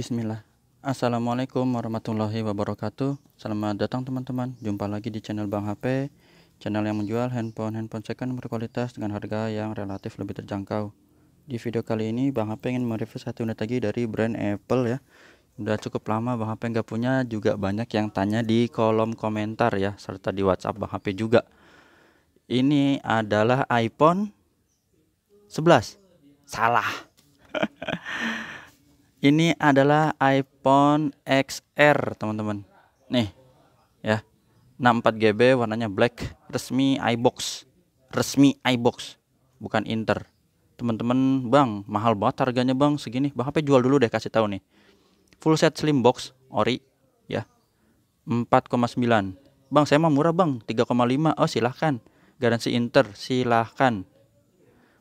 Bismillah Assalamualaikum warahmatullahi wabarakatuh Selamat datang teman-teman Jumpa lagi di channel Bang HP Channel yang menjual handphone-handphone second berkualitas Dengan harga yang relatif lebih terjangkau Di video kali ini Bang HP ingin mereview satu unit lagi dari brand Apple ya Udah cukup lama Bang HP nggak punya Juga banyak yang tanya di kolom komentar ya Serta di WhatsApp Bang HP juga Ini adalah iPhone 11 Salah ini adalah iPhone XR teman-teman nih ya 64GB warnanya black resmi iBox resmi iBox bukan Inter teman-teman bang mahal banget harganya bang segini bang HP jual dulu deh kasih tahu nih full set slim box ori ya 4,9 bang saya mah murah bang 3,5 oh silahkan garansi Inter silahkan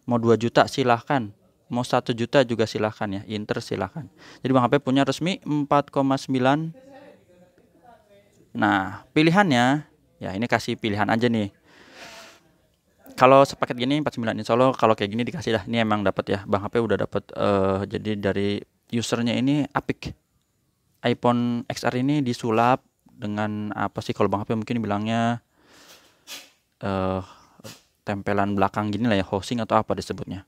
mau 2 juta silahkan mau satu juta juga silahkan ya Inter silahkan jadi Bang HP punya resmi 4,9 nah pilihannya ya ini kasih pilihan aja nih kalau sepaket gini 49 insya Allah kalau kayak gini dikasih dah ini emang dapat ya Bang HP udah dapat uh, eh, jadi dari usernya ini apik iPhone XR ini disulap dengan apa sih kalau Bang HP mungkin bilangnya eh uh, tempelan belakang gini lah ya housing atau apa disebutnya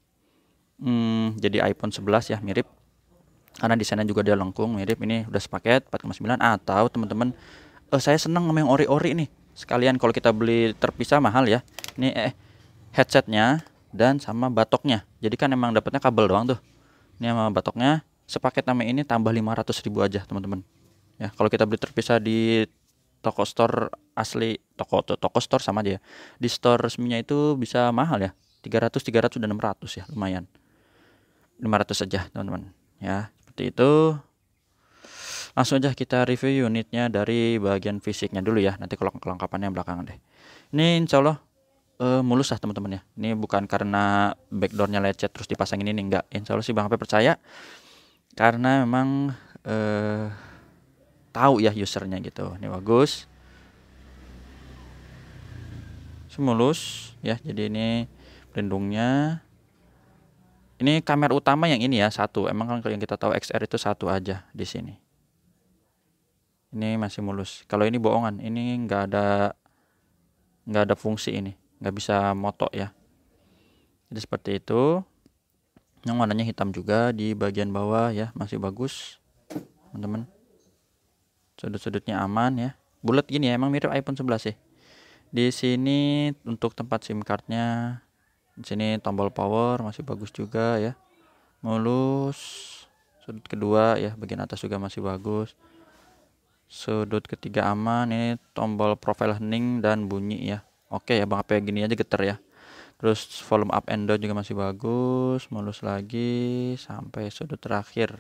hmm, jadi iPhone 11 ya mirip karena desainnya juga dia lengkung mirip ini udah sepaket 4,9 atau teman-teman eh, saya senang sama yang ori-ori nih sekalian kalau kita beli terpisah mahal ya ini eh headsetnya dan sama batoknya jadi kan emang dapatnya kabel doang tuh ini sama batoknya sepaket nama ini tambah 500 ribu aja teman-teman ya kalau kita beli terpisah di toko store asli toko toko store sama aja ya. di store resminya itu bisa mahal ya 300 300 dan 600 ya lumayan 500 saja teman-teman ya seperti itu langsung aja kita review unitnya dari bagian fisiknya dulu ya nanti kalau kelengkapannya belakangan deh ini insya Allah uh, mulus lah teman-teman ya ini bukan karena backdoornya lecet terus dipasangin ini enggak insya Allah sih Bang HP percaya karena memang uh, tahu ya usernya gitu ini bagus semulus ya jadi ini pelindungnya ini kamera utama yang ini ya satu. Emang kan yang kita tahu XR itu satu aja di sini. Ini masih mulus. Kalau ini bohongan, ini nggak ada nggak ada fungsi ini, nggak bisa moto ya. Jadi seperti itu. Yang warnanya hitam juga di bagian bawah ya, masih bagus, teman-teman. Sudut-sudutnya aman ya. Bulat gini ya, emang mirip iPhone 11 sih. Di sini untuk tempat SIM cardnya di sini tombol power masih bagus juga ya mulus sudut kedua ya bagian atas juga masih bagus sudut ketiga aman ini tombol profile hening dan bunyi ya oke ya bang apa gini aja geter ya terus volume up and down juga masih bagus mulus lagi sampai sudut terakhir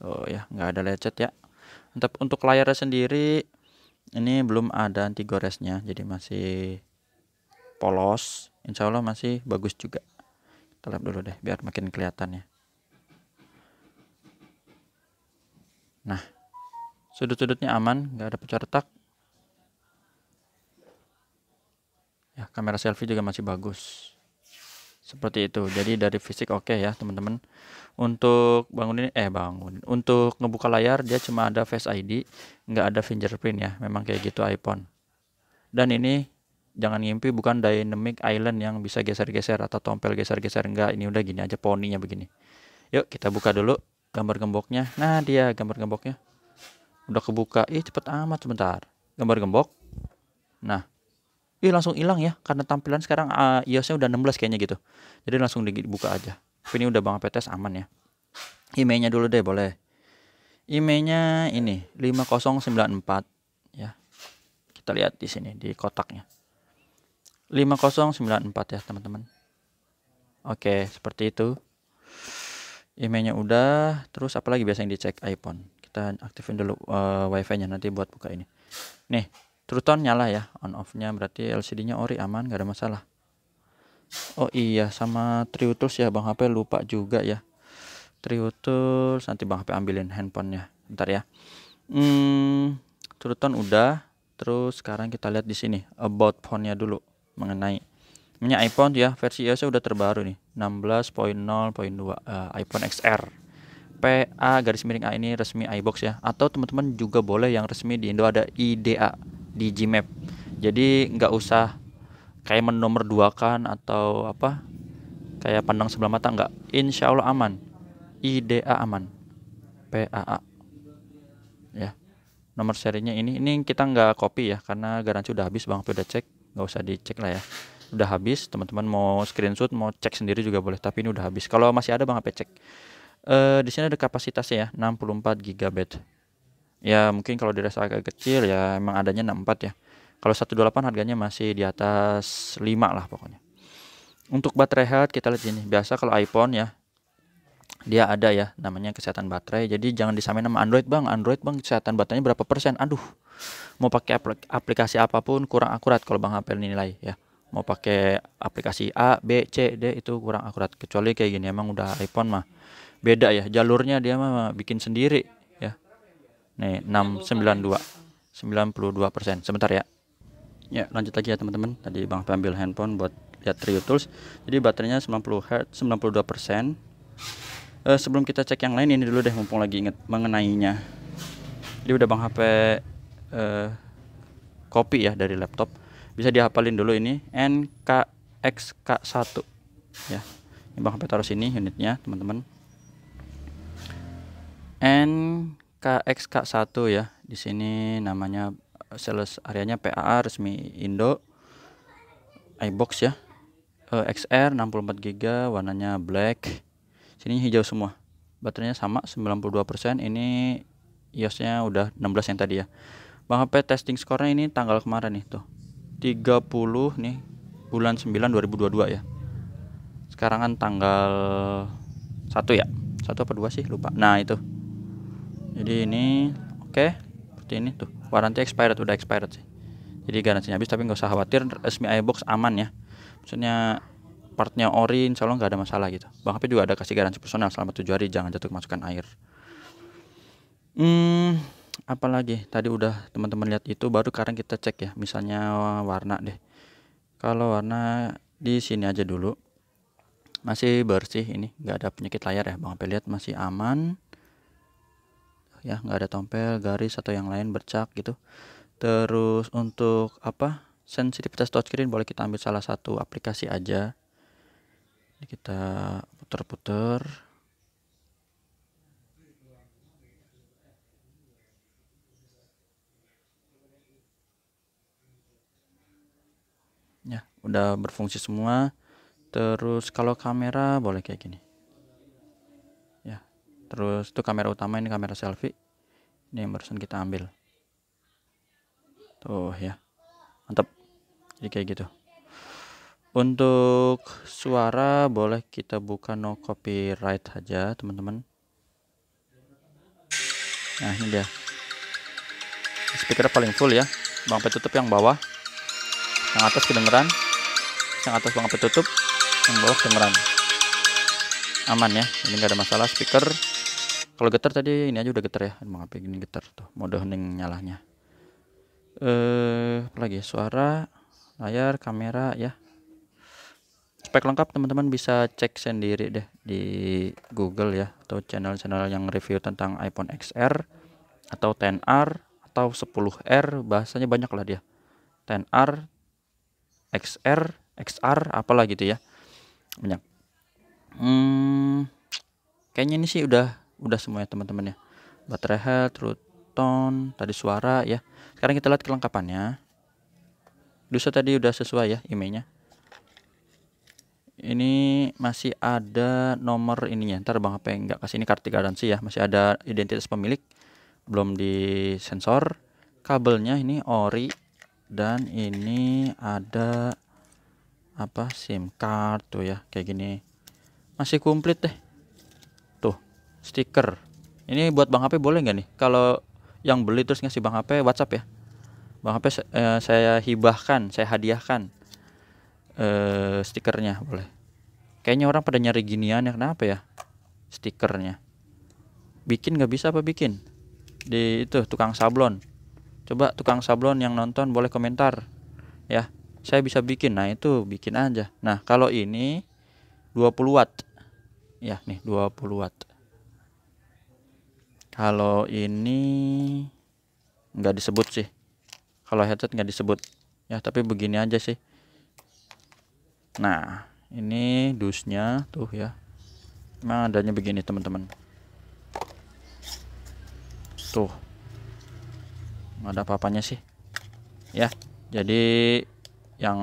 oh ya nggak ada lecet ya untuk untuk layarnya sendiri ini belum ada anti goresnya jadi masih polos insya Allah masih bagus juga telap dulu deh biar makin kelihatan ya nah sudut-sudutnya aman nggak ada pecah retak ya kamera selfie juga masih bagus seperti itu jadi dari fisik oke okay ya teman-teman untuk bangun ini eh bangun untuk ngebuka layar dia cuma ada face ID nggak ada fingerprint ya memang kayak gitu iPhone dan ini jangan ngimpi bukan dynamic island yang bisa geser-geser atau tompel geser-geser enggak ini udah gini aja poninya begini yuk kita buka dulu gambar gemboknya nah dia gambar gemboknya udah kebuka ih cepet amat sebentar gambar gembok nah ih langsung hilang ya karena tampilan sekarang uh, iOS-nya udah 16 kayaknya gitu jadi langsung dibuka aja ini udah Bang Petes aman ya emailnya dulu deh boleh emailnya ini 5094 ya kita lihat di sini di kotaknya 5094 ya teman-teman oke seperti itu emailnya udah terus apalagi biasanya dicek iPhone kita aktifin dulu uh, eh, wifi nya nanti buat buka ini nih true tone nyala ya on off nya berarti LCD nya ori oh, aman gak ada masalah oh iya sama triutus ya bang HP lupa juga ya triutus nanti bang HP ambilin nya ntar ya hmm, true tone udah terus sekarang kita lihat di sini about phone nya dulu mengenai ini iPhone ya versi iOS sudah terbaru nih 16.0.2 uh, eh, iPhone XR PA garis miring A ini resmi iBox ya atau teman-teman juga boleh yang resmi di Indo ada IDA di Gmap jadi nggak usah kayak menomor dua kan atau apa kayak pandang sebelah mata nggak Insya Allah aman IDA aman PAA ya nomor serinya ini ini kita nggak copy ya karena garansi udah habis bang udah cek nggak usah dicek lah ya udah habis teman-teman mau screenshot mau cek sendiri juga boleh tapi ini udah habis kalau masih ada bang apa cek uh, di sini ada kapasitasnya ya 64 GB ya mungkin kalau dirasa agak kecil ya emang adanya 64 ya kalau 128 harganya masih di atas 5 lah pokoknya untuk baterai health kita lihat ini biasa kalau iPhone ya dia ada ya namanya kesehatan baterai jadi jangan disamain sama Android bang Android bang kesehatan baterainya berapa persen aduh mau pakai aplikasi apapun kurang akurat kalau bang ini nilai ya mau pakai aplikasi A B C D itu kurang akurat kecuali kayak gini emang udah iPhone mah beda ya jalurnya dia mah bikin sendiri ya nih 692 92 persen sebentar ya ya lanjut lagi ya teman-teman tadi bang ambil handphone buat lihat Trio Tools jadi baterainya 90 Hz 92 persen uh, sebelum kita cek yang lain ini dulu deh mumpung lagi inget mengenainya ini udah bang HP uh, eh, copy ya dari laptop bisa dihafalin dulu ini NKXK1 ya ini bang HP taruh sini unitnya teman-teman NKXK1 ya di sini namanya eh, sales areanya PAA resmi Indo iBox ya XR 64 GB warnanya black sininya hijau semua baterainya sama 92% ini iosnya udah 16 yang tadi ya Bang HP testing skornya ini tanggal kemarin nih tuh 30 nih bulan 9 2022 ya sekarang kan tanggal 1 ya 1 apa 2 sih lupa nah itu jadi ini oke okay, seperti ini tuh waranti expired udah expired sih jadi garansinya habis tapi nggak usah khawatir resmi iBox aman ya maksudnya partnya ori insya Allah nggak ada masalah gitu bang HP juga ada kasih garansi personal selama tujuh hari jangan jatuh kemasukan air hmm apalagi tadi udah teman-teman lihat itu baru sekarang kita cek ya misalnya warna deh kalau warna di sini aja dulu masih bersih ini nggak ada penyakit layar ya bang Apel lihat masih aman ya nggak ada tompel garis atau yang lain bercak gitu terus untuk apa sensitivitas touchscreen boleh kita ambil salah satu aplikasi aja ini kita putar-putar. Ya, udah berfungsi semua. Terus kalau kamera boleh kayak gini. Ya. Terus itu kamera utama ini kamera selfie. Ini yang barusan kita ambil. Tuh ya. Mantap. Jadi kayak gitu. Untuk suara boleh kita buka no copyright aja teman-teman. Nah ini dia. Speaker paling full ya. Bang tutup yang bawah. Yang atas kedengeran. Yang atas Bang tutup. Yang bawah kedengeran. Aman ya. Ini nggak ada masalah speaker. Kalau getar tadi ini aja udah getar ya. Bang apa ini getar tuh. Mode hening nyalahnya Eh, apa lagi ya? suara, layar, kamera ya spek lengkap teman-teman bisa cek sendiri deh di Google ya atau channel-channel yang review tentang iPhone XR atau 10R atau 10R bahasanya banyak lah dia 10R XR XR apalah gitu ya banyak hmm, kayaknya ini sih udah udah semuanya teman-teman ya baterai health root tone tadi suara ya sekarang kita lihat kelengkapannya Dusa tadi udah sesuai ya emailnya ini masih ada nomor ininya ntar bang HP nggak kasih ini kartu garansi ya masih ada identitas pemilik belum di sensor kabelnya ini ori dan ini ada apa SIM card tuh ya kayak gini masih komplit deh tuh stiker ini buat Bang HP boleh nggak nih kalau yang beli terus ngasih Bang HP WhatsApp ya Bang HP eh, saya hibahkan saya hadiahkan eh, stikernya boleh kayaknya orang pada nyari ginian ya kenapa ya stikernya bikin nggak bisa apa bikin di itu tukang sablon coba tukang sablon yang nonton boleh komentar ya saya bisa bikin nah itu bikin aja nah kalau ini 20 watt ya nih 20 watt kalau ini nggak disebut sih kalau headset nggak disebut ya tapi begini aja sih nah ini dusnya tuh ya nah adanya begini teman-teman tuh nggak ada apa sih ya jadi yang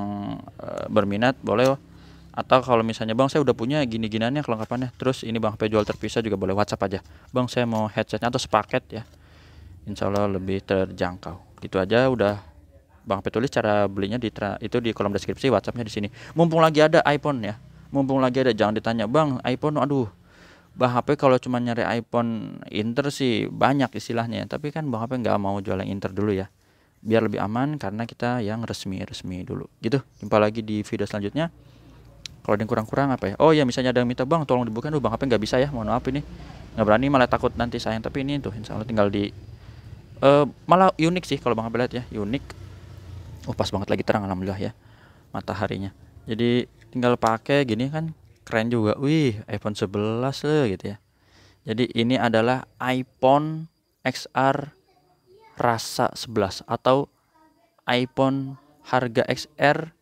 e, berminat boleh oh. atau kalau misalnya bang saya udah punya gini-ginannya kelengkapannya terus ini bang jual terpisah juga boleh WhatsApp aja bang saya mau headsetnya atau sepaket ya Insya Allah lebih terjangkau gitu aja udah Bang Petulis cara belinya di itu di kolom deskripsi WhatsAppnya di sini. Mumpung lagi ada iPhone ya. Mumpung lagi ada jangan ditanya, "Bang, iPhone aduh." Bang HP kalau cuma nyari iPhone Inter sih banyak istilahnya, ya. tapi kan Bang HP nggak mau jual yang Inter dulu ya. Biar lebih aman karena kita yang resmi-resmi dulu. Gitu. Jumpa lagi di video selanjutnya. Kalau ada yang kurang-kurang apa ya? Oh ya misalnya ada yang minta, "Bang, tolong dibuka. dulu Bang HP nggak bisa ya. Mohon maaf ini." Nggak berani malah takut nanti sayang, tapi ini tuh insya Allah tinggal di Uh, malah unik sih kalau Bang HP lihat ya, unik oh pas banget lagi terang alhamdulillah ya mataharinya jadi tinggal pakai gini kan keren juga wih iPhone 11 loh gitu ya jadi ini adalah iPhone XR rasa 11 atau iPhone harga XR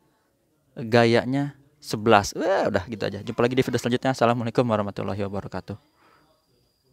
gayanya 11 Wah, udah gitu aja jumpa lagi di video selanjutnya assalamualaikum warahmatullahi wabarakatuh